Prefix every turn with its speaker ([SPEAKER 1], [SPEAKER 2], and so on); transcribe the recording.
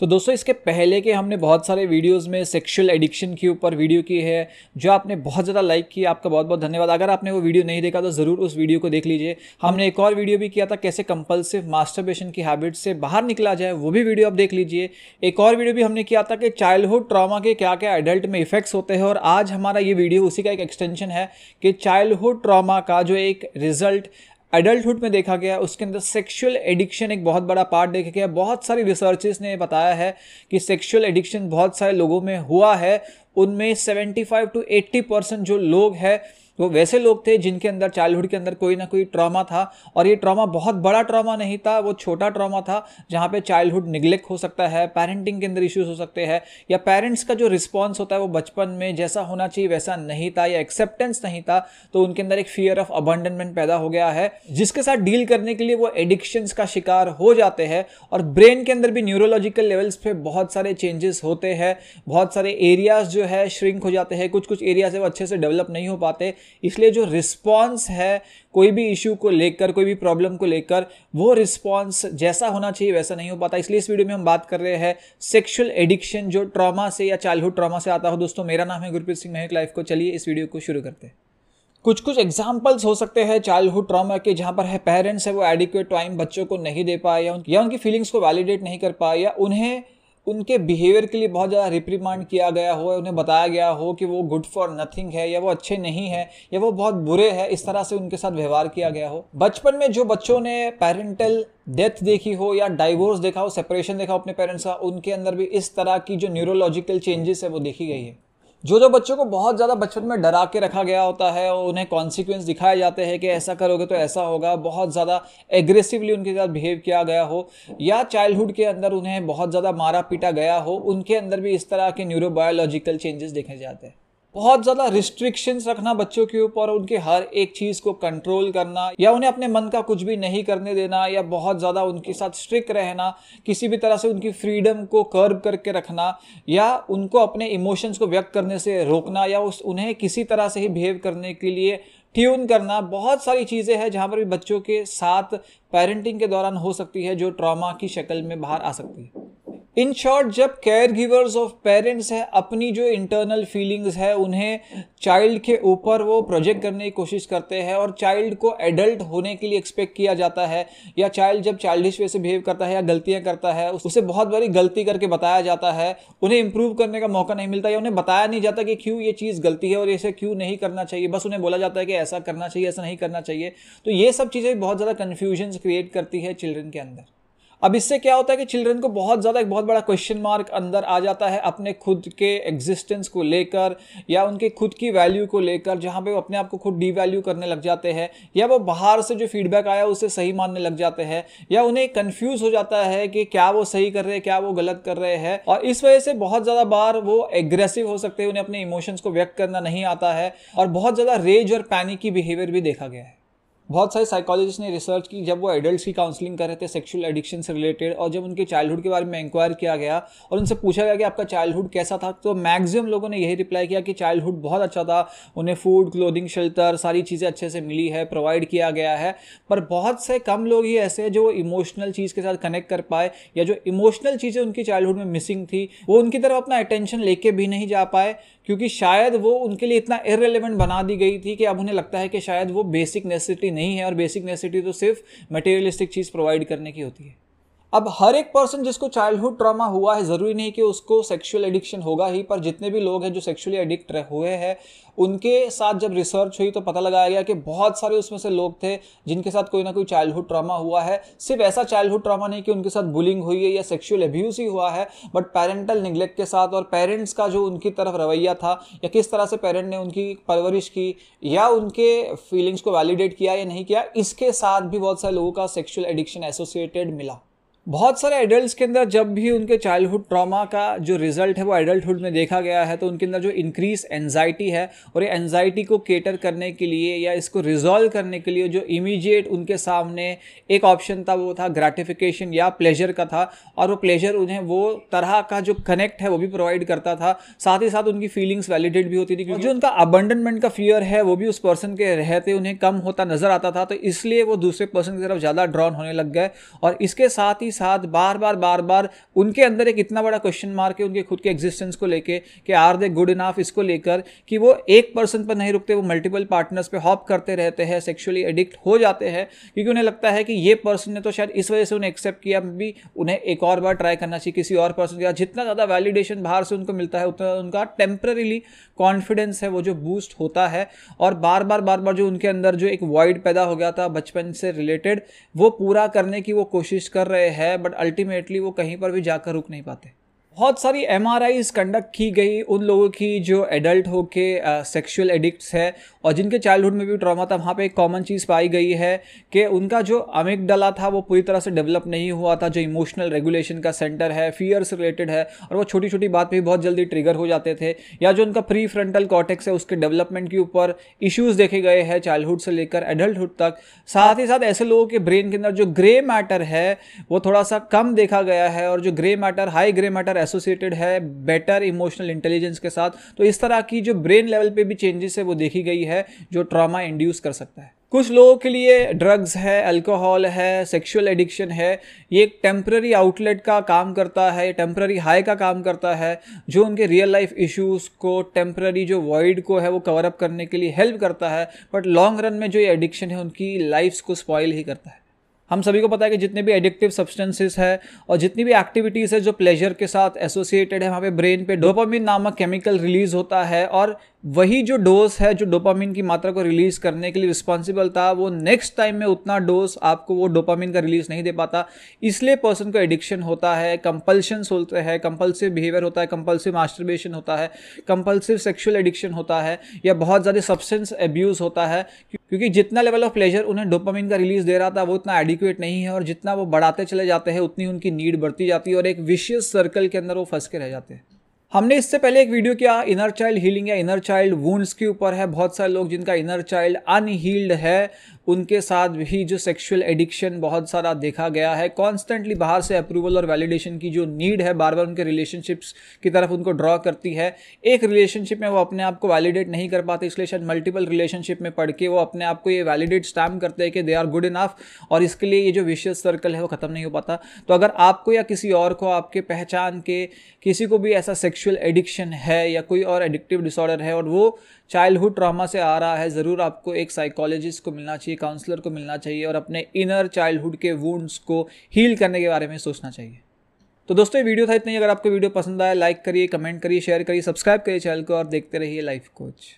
[SPEAKER 1] सो so, दोस्तों इसके पहले के हमने बहुत सारे वीडियोस में सेक्सुअल एडिक्शन के ऊपर वीडियो की है जो आपने बहुत ज़्यादा लाइक की आपका बहुत बहुत धन्यवाद अगर आपने वो वीडियो नहीं देखा तो ज़रूर उस वीडियो को देख लीजिए हमने एक और वीडियो भी किया था कैसे कंपल्सिव मास्टरबेशन की हैबिट से बाहर निकला जाए वो भी वीडियो आप देख लीजिए एक और वीडियो भी हमने किया था कि चाइल्डहुड ट्रामा के क्या क्या एडल्ट में इफेक्ट्स होते हैं और आज हमारा ये वीडियो उसी का एक एक्सटेंशन है कि चाइल्डहुड ट्रामा का जो एक रिजल्ट एडल्टहुड में देखा गया उसके अंदर सेक्सुअल एडिक्शन एक बहुत बड़ा पार्ट देखा गया बहुत सारी रिसर्चेस ने बताया है कि सेक्सुअल एडिक्शन बहुत सारे लोगों में हुआ है उनमें 75 टू 80 परसेंट जो लोग हैं वो वैसे लोग थे जिनके अंदर चाइल्डहुड के अंदर कोई ना कोई ट्रॉमा था और ये ट्रॉमा बहुत बड़ा ट्रॉमा नहीं था वो छोटा ट्रॉमा था जहाँ पे चाइल्डहुड निग्लेक्ट हो सकता है पेरेंटिंग के अंदर इश्यूज हो सकते हैं या पेरेंट्स का जो रिस्पॉन्स होता है वो बचपन में जैसा होना चाहिए वैसा नहीं था या एक्सेप्टेंस नहीं था तो उनके अंदर एक फियर ऑफ अबंडनमेंट पैदा हो गया है जिसके साथ डील करने के लिए वो एडिक्शंस का शिकार हो जाते हैं और ब्रेन के अंदर भी न्यूरोलॉजिकल लेवल्स पे बहुत सारे चेंजेस होते हैं बहुत सारे एरियाज जो है श्रिंक हो जाते हैं कुछ कुछ एरियाज है वो अच्छे से डेवलप नहीं हो पाते इसलिए जो रिस्पॉन्स है कोई भी इशू को लेकर कोई भी प्रॉब्लम को लेकर वो रिस्पॉन्स जैसा होना चाहिए वैसा नहीं हो पाता इसलिए इस वीडियो में हम बात कर रहे हैं सेक्शुअल एडिक्शन जो ट्रॉमा से या चाइल्डहुड ट्रॉमा से आता हो दोस्तों मेरा नाम है गुरप्रीत सिंह महक लाइफ को चलिए इस वीडियो को शुरू करते हैं कुछ कुछ एग्जाम्पल्स हो सकते हैं चाइल्डहुड ट्रॉमा के जहाँ पर है पेरेंट्स है वो एडिक्वेट टाइम बच्चों को नहीं दे पाए या, या उनकी फीलिंग्स को वैलिडेट नहीं कर पाए या उन्हें उनके बिहेवियर के लिए बहुत ज़्यादा रिप्रीमांड किया गया हो उन्हें बताया गया हो कि वो गुड फॉर नथिंग है या वो अच्छे नहीं है या वो बहुत बुरे है इस तरह से उनके साथ व्यवहार किया गया हो बचपन में जो बच्चों ने पेरेंटल डेथ देखी हो या डाइवोर्स देखा हो सेपरेशन देखा हो अपने पेरेंट्स का उनके अंदर भी इस तरह की जो न्यूरोलॉजिकल चेंजेस है वो देखी गई है जो जो बच्चों को बहुत ज़्यादा बचपन में डरा के रखा गया होता है और उन्हें कॉन्सिक्वेंस दिखाए जाते हैं कि ऐसा करोगे तो ऐसा होगा बहुत ज़्यादा एग्रेसिवली उनके साथ बिहेव किया गया हो या चाइल्डहुड के अंदर उन्हें बहुत ज़्यादा मारा पीटा गया हो उनके अंदर भी इस तरह के न्यूरोबायोलॉजिकल चेंजेस देखे जाते हैं बहुत ज़्यादा रिस्ट्रिक्शंस रखना बच्चों के ऊपर उनके हर एक चीज़ को कंट्रोल करना या उन्हें अपने मन का कुछ भी नहीं करने देना या बहुत ज़्यादा उनके साथ स्ट्रिक रहना किसी भी तरह से उनकी फ्रीडम को कर्व करके रखना या उनको अपने इमोशंस को व्यक्त करने से रोकना या उस उन्हें किसी तरह से ही बिहेव करने के लिए ट्यून करना बहुत सारी चीज़ें हैं जहाँ पर भी बच्चों के साथ पेरेंटिंग के दौरान हो सकती है जो ट्रामा की शक्ल में बाहर आ सकती है इन शॉर्ट जब केयर गिवर्स ऑफ पेरेंट्स हैं अपनी जो इंटरनल फीलिंग्स है उन्हें चाइल्ड के ऊपर वो प्रोजेक्ट करने की कोशिश करते हैं और चाइल्ड को एडल्ट होने के लिए एक्सपेक्ट किया जाता है या चाइल्ड जब चाइल्डिश वे से बिहेव करता है या गलतियां करता है उसे बहुत बड़ी गलती करके बताया जाता है उन्हें इंप्रूव करने का मौका नहीं मिलता या उन्हें बताया नहीं जाता कि क्यों ये चीज़ गलती है और ऐसे क्यों नहीं करना चाहिए बस उन्हें बोला जाता है कि ऐसा करना चाहिए ऐसा नहीं करना चाहिए तो ये सब चीज़ें बहुत ज़्यादा कन्फ्यूजन्स क्रिएट करती है चिल्ड्रन के अंदर अब इससे क्या होता है कि चिल्ड्रन को बहुत ज़्यादा एक बहुत बड़ा क्वेश्चन मार्क अंदर आ जाता है अपने खुद के एग्जिस्टेंस को लेकर या उनके खुद की वैल्यू को लेकर जहाँ पे वो अपने आप को खुद डी वैल्यू करने लग जाते हैं या वो बाहर से जो फीडबैक आया उसे सही मानने लग जाते हैं या उन्हें कन्फ्यूज़ हो जाता है कि क्या वो सही कर रहे हैं क्या वो गलत कर रहे हैं और इस वजह से बहुत ज़्यादा बार वो एग्रेसिव हो सकते हैं उन्हें अपने इमोशंस को व्यक्त करना नहीं आता है और बहुत ज़्यादा रेज और पैनिक की बिहेवियर भी देखा गया है बहुत सारे साइकोलॉजिस्ट ने रिसर्च की जब वो एडल्ट की काउंसलिंग कर रहे थे सेक्सुअल एडिक्शन से रिलेटेड और जब उनके चाइल्डहुड के बारे में इंक्वायर किया गया और उनसे पूछा गया कि आपका चाइल्डहुड कैसा था तो मैक्सिमम लोगों ने यही रिप्लाई किया कि चाइल्डहुड बहुत अच्छा था उन्हें फूड क्लोदिंग शेल्टर सारी चीज़ें अच्छे से मिली है प्रोवाइड किया गया है पर बहुत से कम लोग ही ऐसे हैं जो इमोशनल चीज़ के साथ कनेक्ट कर पाए या जो इमोशनल चीज़ें उनकी चाइल्डहुड में मिसिंग थी वो उनकी तरफ अपना अटेंशन लेके भी नहीं जा पाए क्योंकि शायद वो उनके लिए इतना इरेलीवेंट बना दी गई थी कि अब उन्हें लगता है कि शायद वो बेसिक नेसेसिटी नहीं है और बेसिक नेसेसिटी तो सिर्फ मटेरियलिस्टिक चीज़ प्रोवाइड करने की होती है अब हर एक पर्सन जिसको चाइल्डहुड ट्रामा हुआ है ज़रूरी नहीं कि उसको सेक्सुअल एडिक्शन होगा ही पर जितने भी लोग हैं जो सेक्सुअली एडिक्ट हुए हैं उनके साथ जब रिसर्च हुई तो पता लगाया गया कि बहुत सारे उसमें से लोग थे जिनके साथ कोई ना कोई चाइल्डहुड ट्रामा हुआ है सिर्फ ऐसा चाइल्डहुड ट्रामा नहीं कि उनके साथ बुलिंग हुई है या सेक्सुअल एब्यूज ही हुआ है बट पेरेंटल निगलेक्ट के साथ और पेरेंट्स का जो उनकी तरफ रवैया था या किस तरह से पेरेंट ने उनकी परवरिश की या उनके फीलिंग्स को वैलिडेट किया या नहीं किया इसके साथ भी बहुत सारे लोगों का सेक्शुअल एडिक्शन एसोसिएटेड मिला बहुत सारे एडल्ट के अंदर जब भी उनके चाइल्डहुड ट्रामा का जो रिजल्ट है वो एडल्टहुड में देखा गया है तो उनके अंदर जो इंक्रीज एनजाइटी है और ये एनजाइटी को केटर करने के लिए या इसको रिजॉल्व करने के लिए जो इमीडिएट उनके सामने एक ऑप्शन था वो था ग्रेटिफिकेशन या प्लेजर का था और वो प्लेजर उन्हें वो तरह का जो कनेक्ट है वो भी प्रोवाइड करता था साथ ही साथ उनकी फीलिंग्स वैलिडेट भी होती थी क्योंकि जो उनका अबंडनमेंट का फियर है वो भी उस पर्सन के रहते उन्हें कम होता नजर आता था तो इसलिए वो दूसरे पर्सन की तरफ ज़्यादा ड्रॉन होने लग गए और इसके साथ ही साथ बार बार बार बार उनके अंदर एक इतना बड़ा क्वेश्चन मार्क है उनके खुद के एग्जिस्टेंस को लेके कि आर दे गुड इनाफ इसको लेकर कि वो एक पर्सन पर नहीं रुकते वो मल्टीपल पार्टनर्स पे हॉप करते रहते हैं सेक्शुअली एडिक्ट हो जाते हैं क्योंकि उन्हें लगता है कि ये पर्सन ने तो शायद इस वजह से उन्हें एक्सेप्ट किया भी उन्हें एक और बार ट्राई करना चाहिए किसी और पर्सन के जितना ज़्यादा वैलिडेशन बाहर से उनको मिलता है उतना उनका टेम्परेली कॉन्फिडेंस है वो जो बूस्ट होता है और बार बार बार बार जो उनके अंदर जो एक वॉइड पैदा हो गया था बचपन से रिलेटेड वो पूरा करने की वो कोशिश कर रहे हैं है बट अल्टीमेटली वो कहीं पर भी जाकर रुक नहीं पाते बहुत सारी एम कंडक्ट की गई उन लोगों की जो एडल्ट होके सेक्सुअल एडिक्ट्स है और जिनके चाइल्डहुड में भी ट्रॉमा था वहाँ पे एक कॉमन चीज़ पाई गई है कि उनका जो अमिक डला था वो पूरी तरह से डेवलप नहीं हुआ था जो इमोशनल रेगुलेशन का सेंटर है फीयर से रिलेटेड है और वो छोटी छोटी बात पर बहुत जल्दी ट्रिगर हो जाते थे या जो उनका प्री फ्रंटल कॉटेक्स है उसके डेवलपमेंट के ऊपर इश्यूज़ देखे गए हैं चाइल्डहुड से लेकर एडल्टहुड तक साथ ही साथ ऐसे लोगों के ब्रेन के अंदर जो ग्रे मैटर है वो थोड़ा सा कम देखा गया है और जो grey matter high grey matter associated है बेटर इमोशनल इंटेलिजेंस के साथ तो इस तरह की जो ब्रेन लेवल पे भी चेंजेस है वो देखी गई है जो ट्रॉमा इंड्यूस कर सकता है कुछ लोगों के लिए ड्रग्स है अल्कोहल है सेक्सुअल एडिक्शन है ये एक टेम्प्ररी आउटलेट का काम करता है टेम्प्ररी हाई का काम करता है जो उनके रियल लाइफ इश्यूज को टेम्प्ररी जो वॉइड को है वो कवर अप करने के लिए हेल्प करता है बट लॉन्ग रन में जो ये एडिक्शन है उनकी लाइफ्स को स्पॉइल ही करता है हम सभी को पता है कि जितने भी एडिक्टिव सब्सटेंसेस है और जितनी भी एक्टिविटीज़ है जो प्लेजर के साथ एसोसिएटेड है वहाँ पे ब्रेन पे डोपामिन नामक केमिकल रिलीज होता है और वही जो डोज है जो डोपामिन की मात्रा को रिलीज करने के लिए रिस्पॉन्सिबल था वो नेक्स्ट टाइम में उतना डोज आपको वो डोपामिन का रिलीज नहीं दे पाता इसलिए पर्सन को एडिक्शन होता है कंपल्शन होते हैं कंपल्सिव बिहेवियर होता है कंपल्सिव मास्टरबेशन होता है कंपल्सिव सेक्शुअल एडिक्शन होता है या बहुत ज़्यादा सब्सटेंस एब्यूज़ होता है क्योंकि जितना लेवल ऑफ प्लेजर उन्हें डोपामिन का रिलीज दे रहा था वो उतना एडिक्वेट नहीं है और जितना वो बढ़ाते चले जाते हैं उतनी उनकी नीड बढ़ती जाती है और एक विशियस सर्कल के अंदर वो फंस के रह जाते हैं हमने इससे पहले एक वीडियो किया इनर चाइल्ड हीलिंग या इनर चाइल्ड वूंड्स के ऊपर है बहुत सारे लोग जिनका इनर चाइल्ड अनहील्ड है उनके साथ भी जो सेक्सुअल एडिक्शन बहुत सारा देखा गया है कॉन्स्टेंटली बाहर से अप्रूवल और वैलिडेशन की जो नीड है बार बार उनके रिलेशनशिप्स की तरफ उनको ड्रॉ करती है एक रिलेशनशिप में वो अपने आप को वैलिडेट नहीं कर पाते इसलिए शायद मल्टीपल रिलेशनशिप में पढ़ के वो अपने आप को ये वैलिडेट स्टैम्प करते हैं कि दे आर गुड इनाफ और इसके लिए ये जो विशेष सर्कल है वो ख़त्म नहीं हो पाता तो अगर आपको या किसी और को आपके पहचान के किसी को भी ऐसा सेक्शुअल एडिक्शन है या कोई और एडिक्टिव डिसऑर्डर है और वो चाइल्डहुड ट्रामा से आ रहा है ज़रूर आपको एक साइकोलॉजिस्ट को मिलना चाहिए काउंसलर को मिलना चाहिए और अपने इनर चाइल्डहुड के वूंड्स को हील करने के बारे में सोचना चाहिए तो दोस्तों ये वीडियो था इतना ही अगर आपको वीडियो पसंद आया लाइक करिए कमेंट करिए शेयर करिए सब्सक्राइब करिए चैनल को और देखते रहिए लाइफ कोच